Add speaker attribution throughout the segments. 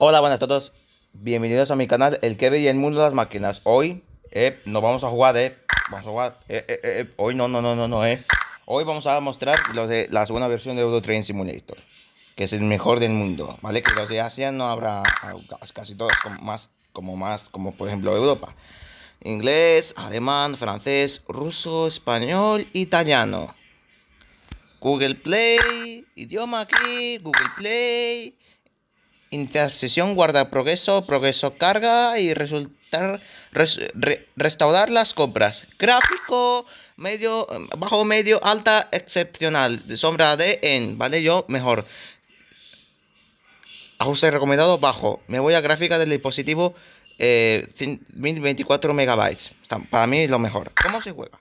Speaker 1: Hola, buenas a todos. Bienvenidos a mi canal El que y el Mundo de las Máquinas. Hoy eh, nos vamos a jugar, eh. Vamos a jugar. Eh, eh, eh, Hoy no, no, no, no, no, eh. Hoy vamos a mostrar los de, la segunda versión de Euro Train Simulator. Que es el mejor del mundo, ¿vale? Que los de Asia no habrá casi todos más, como más, como por ejemplo Europa. Inglés, alemán, francés, ruso, español, italiano. Google Play, idioma aquí, Google Play sesión, guardar progreso, progreso carga y resultar restaurar las compras. Gráfico medio, bajo medio, alta, excepcional. De sombra de en, ¿vale? Yo mejor. Ajuste recomendado bajo. Me voy a gráfica del dispositivo 1024 eh, megabytes. Para mí es lo mejor. ¿Cómo se juega?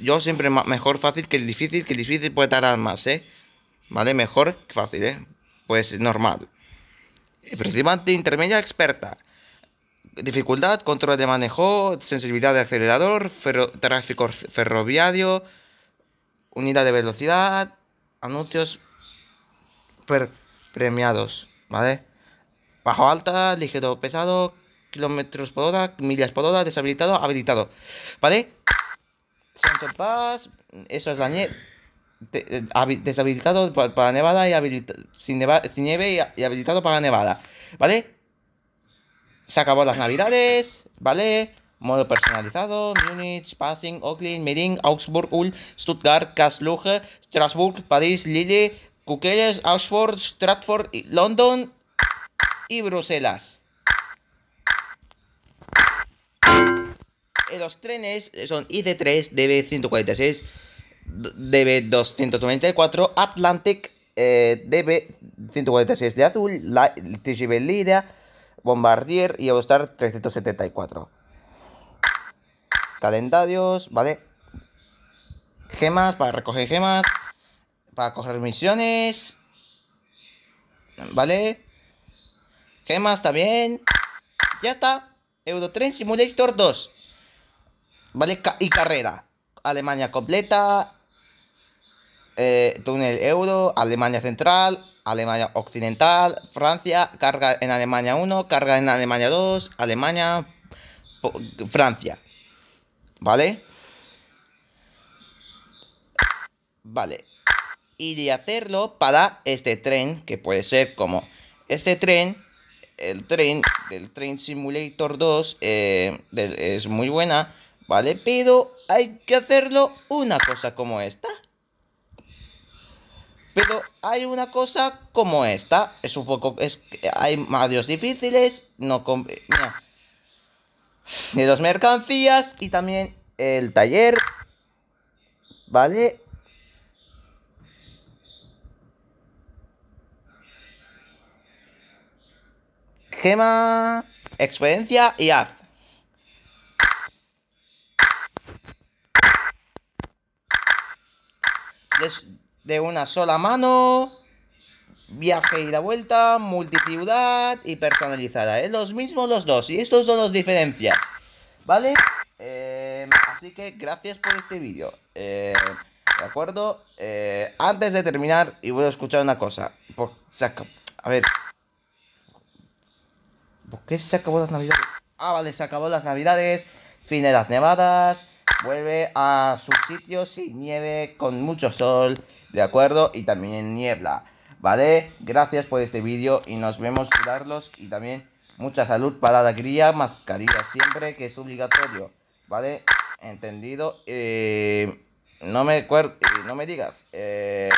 Speaker 1: Yo siempre mejor fácil que el difícil, que el difícil puede tardar más, ¿eh? ¿Vale? Mejor fácil, ¿eh? Pues normal. Precisamente intermedia experta. Dificultad, control de manejo, sensibilidad de acelerador, tráfico ferroviario, unidad de velocidad, anuncios premiados, ¿vale? Bajo alta, ligero pesado, kilómetros por hora, millas por hora, deshabilitado, habilitado, ¿vale? Sensor Pass, eso es la nieve. Eh, deshabilitado para, nevada y sin, nieve y, habilitado para nevada, ¿vale? Se acabó las navidades, ¿vale? Modo personalizado, Múnich, Passing, Oakland, Medin, Augsburg, Ulm, Stuttgart, Kasluge, Strasbourg, París, Lille, Cuqueles, Oxford, Stratford, London y Bruselas. Eh, los trenes son IC3, DB146, DB294, Atlantic, eh, DB146 de azul, TGB Lidia, Bombardier y Eurostar 374. Calendarios, ¿vale? Gemas, para recoger gemas, para coger misiones, ¿vale? Gemas también. Ya está. Eurotren Simulator 2. ¿Vale? y carrera. Alemania completa. Eh, túnel euro, Alemania Central, Alemania Occidental, Francia, carga en Alemania 1, carga en Alemania 2, Alemania, Francia. ¿Vale? Vale. Y de hacerlo para este tren, que puede ser como este tren, el tren eh, del tren Simulator 2, es muy buena, ¿vale? Pero hay que hacerlo una cosa como esta. Pero hay una cosa como esta. Es un poco. Es, hay Marios difíciles. No, con, Y dos mercancías. Y también el taller. Vale. Gema. Experiencia y haz de una sola mano, viaje y la vuelta, Multiciudad y personalizada. Es ¿eh? los mismos los dos y estos son las diferencias, ¿vale? Eh, así que gracias por este vídeo. Eh, ¿De acuerdo? Eh, antes de terminar, y voy a escuchar una cosa. Por, saca, a ver. ¿Por qué se acabó las navidades? Ah, vale, se acabó las navidades. Fin de las nevadas vuelve a su sitio sin nieve, con mucho sol, ¿de acuerdo? Y también niebla, ¿vale? Gracias por este vídeo y nos vemos curarlos y también mucha salud para la cría, mascarilla siempre que es obligatorio, ¿vale? Entendido, eh, no me eh, no me digas, eh,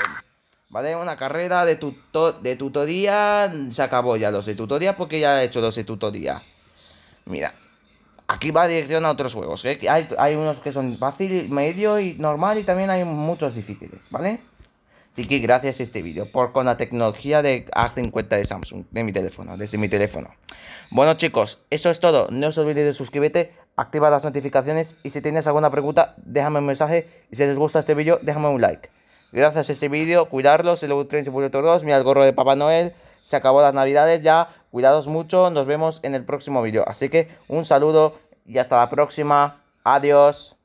Speaker 1: ¿vale? Una carrera de, tutor de tutoría, se acabó ya los de tutoría porque ya he hecho los de tutoría. Mira aquí va dirección a otros juegos. Hay, unos que son fácil, medio y normal y también hay muchos difíciles, ¿vale? Así que gracias a este vídeo por con la tecnología de A50 de Samsung, de mi teléfono, desde mi teléfono. Bueno chicos, eso es todo. No os olvidéis de suscribirte, activar las notificaciones y si tienes alguna pregunta, déjame un mensaje. Y si les gusta este vídeo, déjame un like. Gracias a este vídeo, cuidarlos, el y por 2 mira el gorro de Papá Noel, se acabó las navidades ya, cuidados mucho, nos vemos en el próximo vídeo. Así que un saludo y hasta la próxima, adiós.